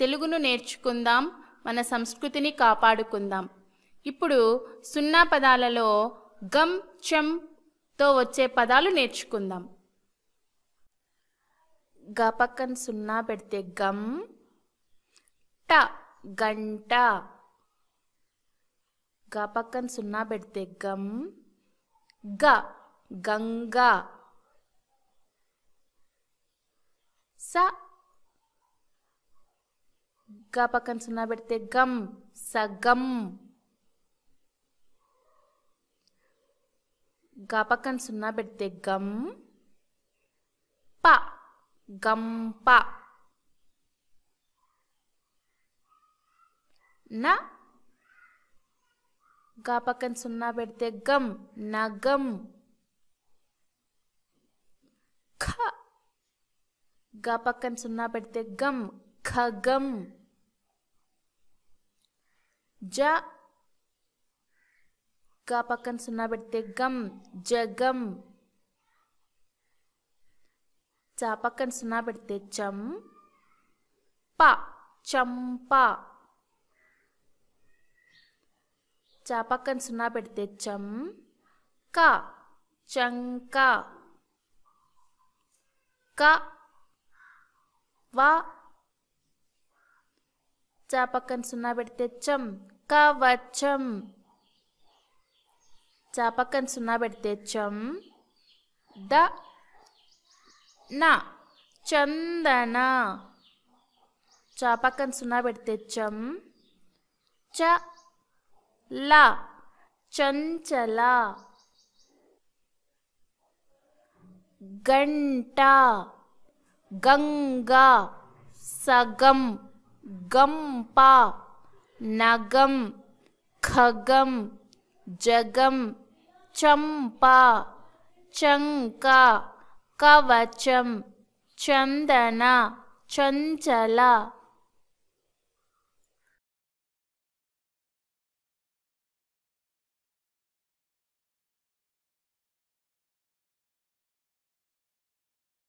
తెలుగును నేర్చుకుందాం మన సంస్కృతిని కాపాడుకుందాం ఇప్పుడు సున్నా పదాలలో గమ్ చమ్తో వచ్చే పదాలు నేర్చుకుందాం గ పక్కన సున్నా పెడితే గమ్ ట గంట గ పక్కన సున్నా పెడితే గమ్ గ గంగా స గా పక్కన సున్నా పెడితే గమ్ సగం గా పక్కన సున్నా పెడితే గమ్ ప గంప న గా పక్కన సున్నా పెడితే గమ్ నగం ఖ గా పక్కన సున్నా పెడితే గమ్ ఖగం జ గా పక్కన సున్నా పెడితే గం జగమ్ చ పక్కన సున్నా పెడితే చం ప చంప చ పక్కన సున్నా పెడితే చం క చంక క వ చా పక్కన సున్నా పెడితే చం కవచం చా పక్కన సున్నా పెడితే చం ద న చందన చా పక్కన సున్నా పెడితే చం చ ల చంచల గంట గంగా సగం గంప నగం ఖగం జగం చంప చంక కవచం చందన చంచల